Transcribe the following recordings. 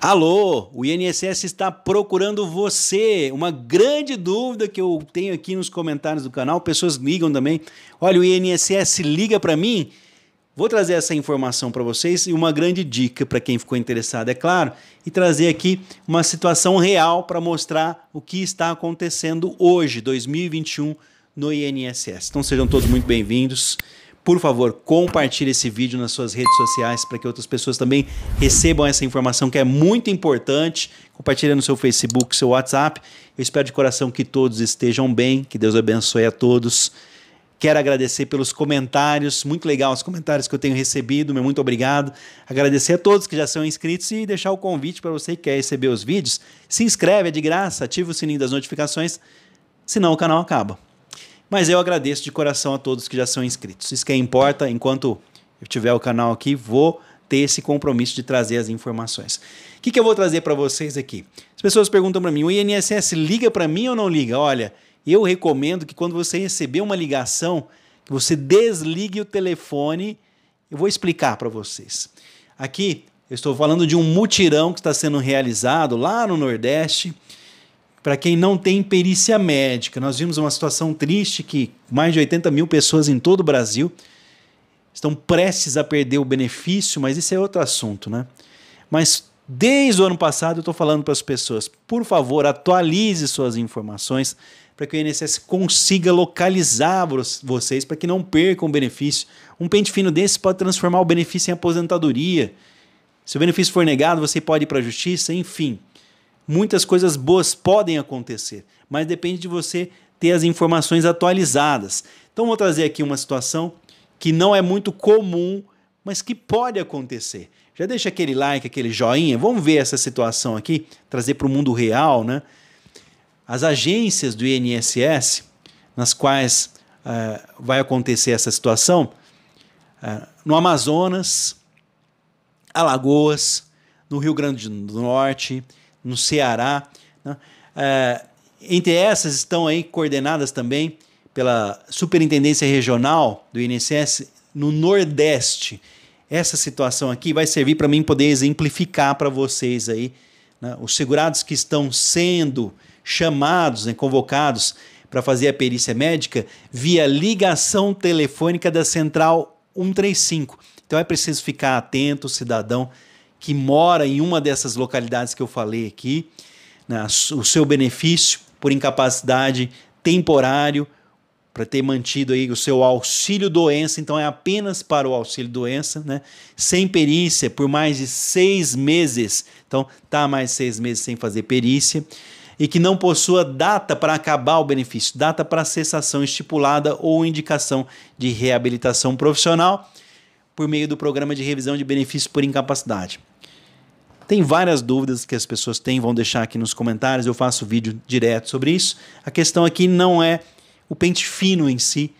Alô, o INSS está procurando você. Uma grande dúvida que eu tenho aqui nos comentários do canal, pessoas ligam também. Olha, o INSS liga para mim. Vou trazer essa informação para vocês e uma grande dica para quem ficou interessado, é claro, e trazer aqui uma situação real para mostrar o que está acontecendo hoje, 2021, no INSS. Então sejam todos muito bem-vindos. Por favor, compartilhe esse vídeo nas suas redes sociais para que outras pessoas também recebam essa informação que é muito importante. Compartilhe no seu Facebook, seu WhatsApp. Eu espero de coração que todos estejam bem, que Deus abençoe a todos. Quero agradecer pelos comentários, muito legal os comentários que eu tenho recebido, meu muito obrigado. Agradecer a todos que já são inscritos e deixar o convite para você que quer receber os vídeos. Se inscreve, é de graça, ativa o sininho das notificações, senão o canal acaba. Mas eu agradeço de coração a todos que já são inscritos. Isso que importa, enquanto eu tiver o canal aqui, vou ter esse compromisso de trazer as informações. O que, que eu vou trazer para vocês aqui? As pessoas perguntam para mim: o INSS liga para mim ou não liga? Olha, eu recomendo que quando você receber uma ligação, que você desligue o telefone. Eu vou explicar para vocês. Aqui eu estou falando de um mutirão que está sendo realizado lá no Nordeste para quem não tem perícia médica. Nós vimos uma situação triste que mais de 80 mil pessoas em todo o Brasil estão prestes a perder o benefício, mas isso é outro assunto, né? Mas desde o ano passado eu estou falando para as pessoas, por favor, atualize suas informações para que o INSS consiga localizar vocês para que não percam o benefício. Um pente fino desse pode transformar o benefício em aposentadoria. Se o benefício for negado, você pode ir para a justiça, enfim muitas coisas boas podem acontecer, mas depende de você ter as informações atualizadas. Então vou trazer aqui uma situação que não é muito comum, mas que pode acontecer. Já deixa aquele like, aquele joinha. Vamos ver essa situação aqui, trazer para o mundo real, né? As agências do INSS, nas quais uh, vai acontecer essa situação, uh, no Amazonas, Alagoas, no Rio Grande do Norte, no Ceará. Né? É, entre essas estão aí coordenadas também pela Superintendência Regional do INSS no Nordeste. Essa situação aqui vai servir para mim poder exemplificar para vocês aí né? os segurados que estão sendo chamados, né, convocados para fazer a perícia médica via ligação telefônica da central 135. Então é preciso ficar atento, cidadão, que mora em uma dessas localidades que eu falei aqui, né, o seu benefício por incapacidade temporário, para ter mantido aí o seu auxílio doença, então é apenas para o auxílio doença, né? Sem perícia por mais de seis meses, então tá mais seis meses sem fazer perícia e que não possua data para acabar o benefício, data para cessação estipulada ou indicação de reabilitação profissional por meio do programa de revisão de benefício por incapacidade. Tem várias dúvidas que as pessoas têm, vão deixar aqui nos comentários, eu faço vídeo direto sobre isso. A questão aqui não é o pente fino em si,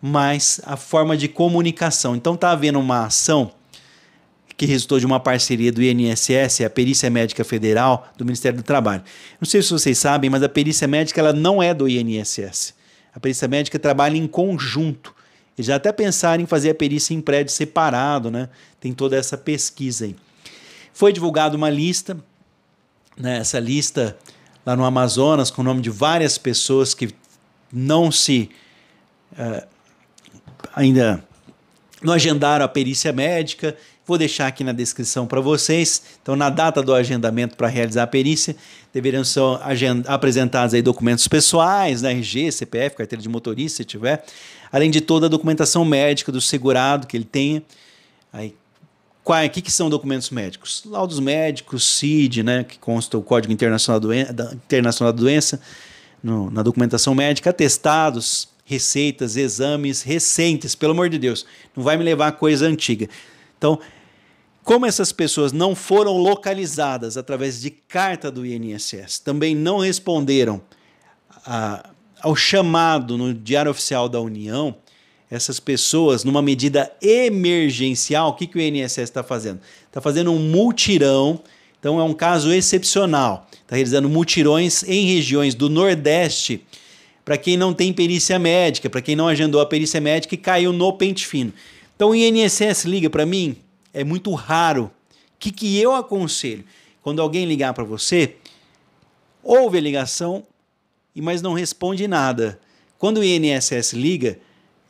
mas a forma de comunicação. Então tá havendo uma ação que resultou de uma parceria do INSS, a Perícia Médica Federal do Ministério do Trabalho. Não sei se vocês sabem, mas a perícia médica ela não é do INSS. A perícia médica trabalha em conjunto. E já até pensaram em fazer a perícia em prédio separado, né? Tem toda essa pesquisa aí. Foi divulgada uma lista, né, essa lista lá no Amazonas, com o nome de várias pessoas que não se. Uh, ainda não agendaram a perícia médica. Vou deixar aqui na descrição para vocês. Então, na data do agendamento para realizar a perícia, deverão ser apresentados aí documentos pessoais, né, RG, CPF, carteira de motorista, se tiver, além de toda a documentação médica do segurado que ele tenha. Aí, Quais, que, que são documentos médicos? Laudos médicos, CID, né, que consta o Código Internacional, Doen da, Internacional da Doença, no, na documentação médica, atestados, receitas, exames recentes, pelo amor de Deus, não vai me levar a coisa antiga. Então, como essas pessoas não foram localizadas através de carta do INSS, também não responderam a, ao chamado no Diário Oficial da União, essas pessoas numa medida emergencial, o que, que o INSS está fazendo? Está fazendo um multirão, então é um caso excepcional. Está realizando multirões em regiões do Nordeste para quem não tem perícia médica, para quem não agendou a perícia médica e caiu no pente fino. Então o INSS liga para mim, é muito raro. O que, que eu aconselho? Quando alguém ligar para você, ouve a ligação, mas não responde nada. Quando o INSS liga,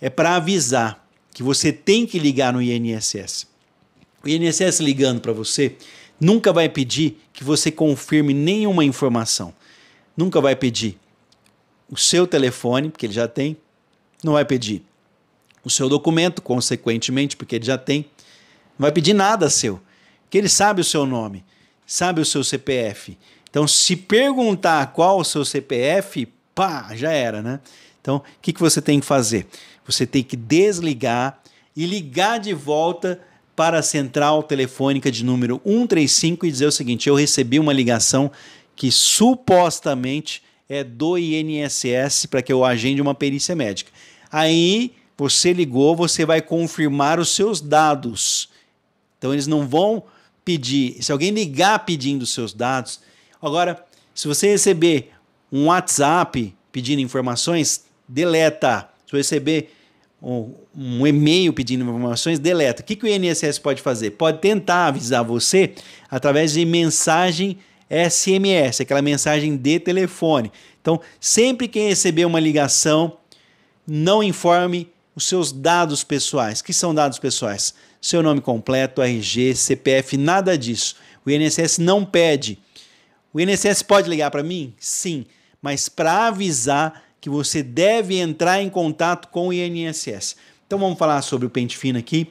é para avisar que você tem que ligar no INSS. O INSS ligando para você nunca vai pedir que você confirme nenhuma informação. Nunca vai pedir o seu telefone, porque ele já tem, não vai pedir o seu documento, consequentemente, porque ele já tem, não vai pedir nada seu, que ele sabe o seu nome, sabe o seu CPF. Então, se perguntar qual o seu CPF, pá, já era, né? Então, o que, que você tem que fazer? Você tem que desligar e ligar de volta para a central telefônica de número 135 e dizer o seguinte: eu recebi uma ligação que supostamente é do INSS para que eu agende uma perícia médica. Aí você ligou, você vai confirmar os seus dados. Então eles não vão pedir, se alguém ligar pedindo os seus dados. Agora, se você receber um WhatsApp pedindo informações, deleta. Se você receber um, um e-mail pedindo informações, deleta. O que, que o INSS pode fazer? Pode tentar avisar você através de mensagem SMS, aquela mensagem de telefone. Então, sempre que receber uma ligação, não informe os seus dados pessoais. Que são dados pessoais? Seu nome completo, RG, CPF, nada disso. O INSS não pede. O INSS pode ligar para mim? Sim, mas para avisar que você deve entrar em contato com o INSS. Então vamos falar sobre o pente fino aqui.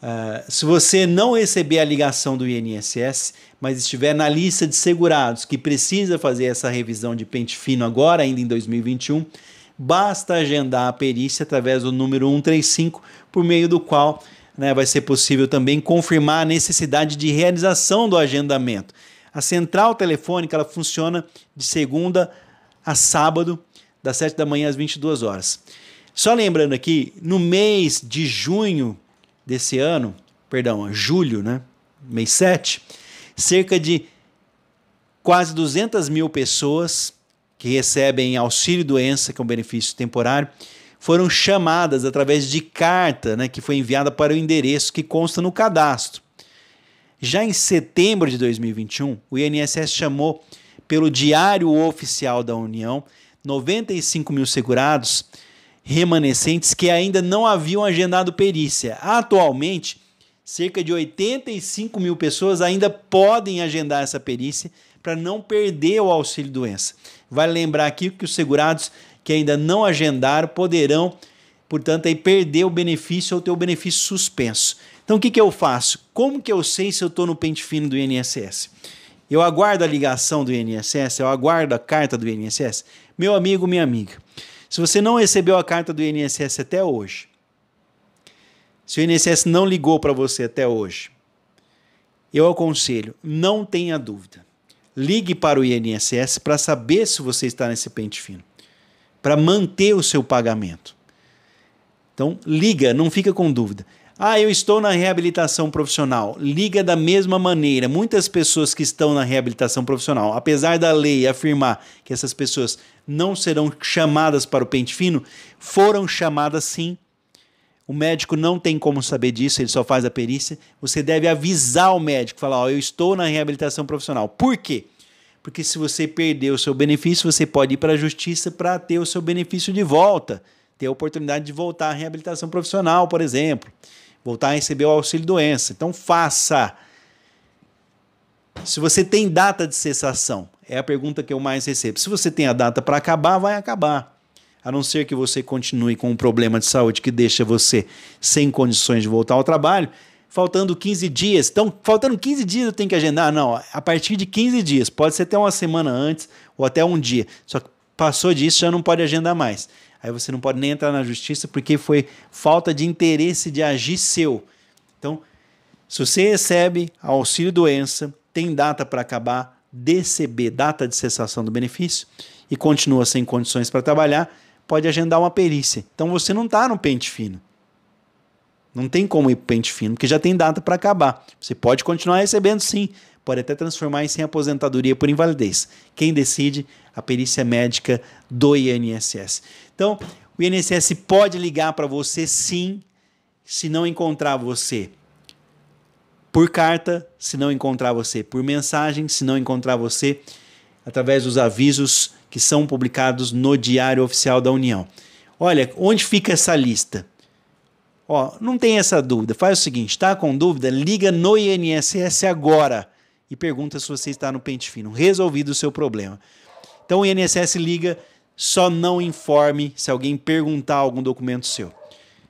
Uh, se você não receber a ligação do INSS, mas estiver na lista de segurados que precisa fazer essa revisão de pente fino agora, ainda em 2021, basta agendar a perícia através do número 135, por meio do qual né, vai ser possível também confirmar a necessidade de realização do agendamento. A central telefônica ela funciona de segunda a sábado, das 7 da manhã às 22 horas. Só lembrando aqui, no mês de junho desse ano, perdão, julho, né? Mês 7, cerca de quase 200 mil pessoas que recebem auxílio doença, que é um benefício temporário, foram chamadas através de carta, né, que foi enviada para o endereço que consta no cadastro. Já em setembro de 2021, o INSS chamou pelo Diário Oficial da União 95 mil segurados remanescentes que ainda não haviam agendado perícia. Atualmente, cerca de 85 mil pessoas ainda podem agendar essa perícia para não perder o auxílio doença. Vale lembrar aqui que os segurados que ainda não agendaram poderão, portanto, aí perder o benefício ou ter o benefício suspenso. Então, o que, que eu faço? Como que eu sei se eu estou no pente fino do INSS? Eu aguardo a ligação do INSS? Eu aguardo a carta do INSS? Meu amigo, minha amiga, se você não recebeu a carta do INSS até hoje, se o INSS não ligou para você até hoje, eu aconselho, não tenha dúvida. Ligue para o INSS para saber se você está nesse pente fino, para manter o seu pagamento. Então, liga, não fica com dúvida. Ah, eu estou na reabilitação profissional. Liga da mesma maneira. Muitas pessoas que estão na reabilitação profissional, apesar da lei afirmar que essas pessoas não serão chamadas para o pente fino, foram chamadas sim. O médico não tem como saber disso, ele só faz a perícia. Você deve avisar o médico, falar: Ó, oh, eu estou na reabilitação profissional. Por quê? Porque se você perder o seu benefício, você pode ir para a justiça para ter o seu benefício de volta, ter a oportunidade de voltar à reabilitação profissional, por exemplo, voltar a receber o auxílio-doença. Então, faça. Se você tem data de cessação, é a pergunta que eu mais recebo. Se você tem a data para acabar, vai acabar. A não ser que você continue com um problema de saúde que deixa você sem condições de voltar ao trabalho, faltando 15 dias. Então, faltando 15 dias eu tenho que agendar. Ah, não, a partir de 15 dias. Pode ser até uma semana antes ou até um dia. Só que passou disso, já não pode agendar mais. Aí você não pode nem entrar na justiça porque foi falta de interesse de agir seu. Então, se você recebe auxílio doença, tem data para acabar, DCB, data de cessação do benefício, e continua sem condições para trabalhar, pode agendar uma perícia. Então você não está no pente fino. Não tem como ir para pente fino, porque já tem data para acabar. Você pode continuar recebendo sim, pode até transformar isso em aposentadoria por invalidez. Quem decide? A perícia médica do INSS. Então, o INSS pode ligar para você sim, se não encontrar você por carta, se não encontrar você, por mensagem, se não encontrar você, através dos avisos que são publicados no Diário Oficial da União. Olha, onde fica essa lista? Ó, não tem essa dúvida. Faz o seguinte, está com dúvida? Liga no INSS agora e pergunta se você está no pente fino, resolvido o seu problema. Então o INSS liga, só não informe se alguém perguntar algum documento seu.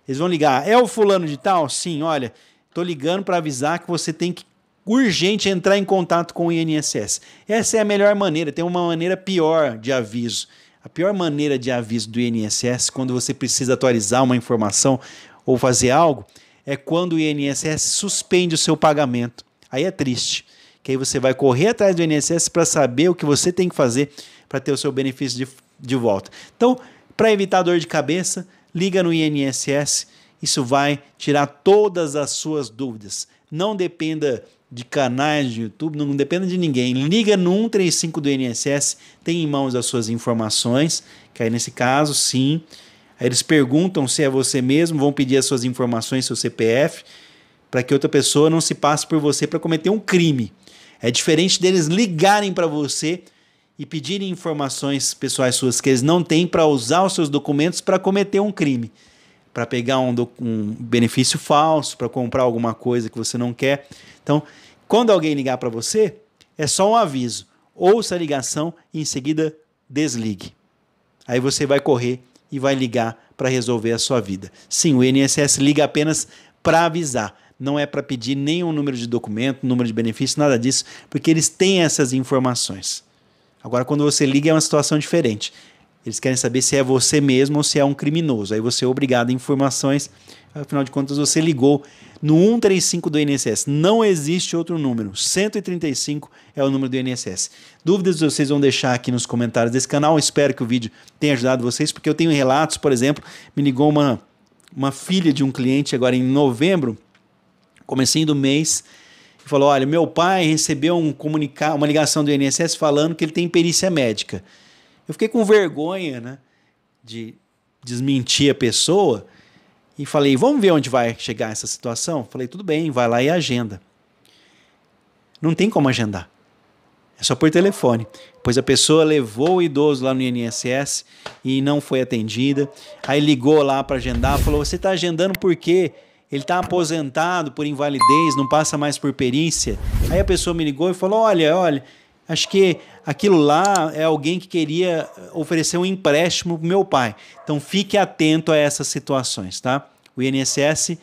Eles vão ligar, é o fulano de tal? Sim, olha, Tô ligando para avisar que você tem que urgente entrar em contato com o INSS. Essa é a melhor maneira, tem uma maneira pior de aviso. A pior maneira de aviso do INSS quando você precisa atualizar uma informação ou fazer algo é quando o INSS suspende o seu pagamento. Aí é triste, que aí você vai correr atrás do INSS para saber o que você tem que fazer para ter o seu benefício de, de volta. Então, para evitar dor de cabeça, liga no INSS isso vai tirar todas as suas dúvidas. Não dependa de canais de YouTube, não dependa de ninguém. Liga no 135 do INSS, tem em mãos as suas informações, que aí nesse caso, sim. Aí eles perguntam se é você mesmo, vão pedir as suas informações, seu CPF, para que outra pessoa não se passe por você para cometer um crime. É diferente deles ligarem para você e pedirem informações pessoais suas que eles não têm para usar os seus documentos para cometer um crime para pegar um, um benefício falso, para comprar alguma coisa que você não quer. Então, quando alguém ligar para você, é só um aviso. Ouça a ligação e em seguida desligue. Aí você vai correr e vai ligar para resolver a sua vida. Sim, o INSS liga apenas para avisar, não é para pedir nenhum número de documento, número de benefício, nada disso, porque eles têm essas informações. Agora, quando você liga, é uma situação diferente. Eles querem saber se é você mesmo ou se é um criminoso. Aí você é obrigado a informações. Afinal de contas, você ligou no 135 do INSS. Não existe outro número. 135 é o número do INSS. Dúvidas vocês vão deixar aqui nos comentários desse canal. Espero que o vídeo tenha ajudado vocês, porque eu tenho relatos, por exemplo, me ligou uma, uma filha de um cliente agora em novembro, comecei do mês, e falou: Olha, meu pai recebeu um comunicado, uma ligação do INSS falando que ele tem perícia médica. Eu fiquei com vergonha, né? De desmentir a pessoa e falei, vamos ver onde vai chegar essa situação? Falei, tudo bem, vai lá e agenda. Não tem como agendar. É só por telefone. Pois a pessoa levou o idoso lá no INSS e não foi atendida. Aí ligou lá para agendar, falou: "Você está agendando por quê? Ele está aposentado por invalidez, não passa mais por perícia". Aí a pessoa me ligou e falou: "Olha, olha, Acho que aquilo lá é alguém que queria oferecer um empréstimo para meu pai. Então fique atento a essas situações, tá? O INSS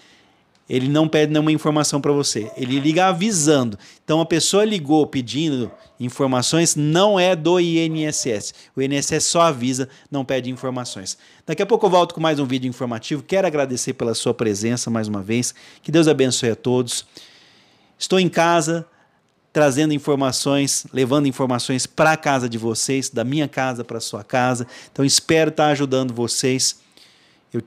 ele não pede nenhuma informação para você, ele liga avisando. Então a pessoa ligou pedindo informações, não é do INSS. O INSS só avisa, não pede informações. Daqui a pouco eu volto com mais um vídeo informativo. Quero agradecer pela sua presença mais uma vez. Que Deus abençoe a todos. Estou em casa, trazendo informações, levando informações para a casa de vocês, da minha casa para sua casa. Então espero estar tá ajudando vocês. Eu,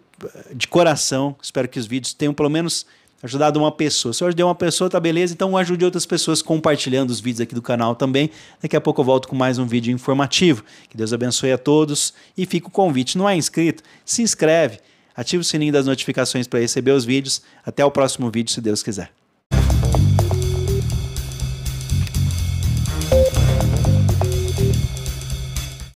de coração, espero que os vídeos tenham pelo menos ajudado uma pessoa. Se eu ajudei uma pessoa, tá beleza, então ajude outras pessoas compartilhando os vídeos aqui do canal também. Daqui a pouco eu volto com mais um vídeo informativo. Que Deus abençoe a todos e fica o convite. Não é inscrito? Se inscreve, ativa o sininho das notificações para receber os vídeos. Até o próximo vídeo, se Deus quiser.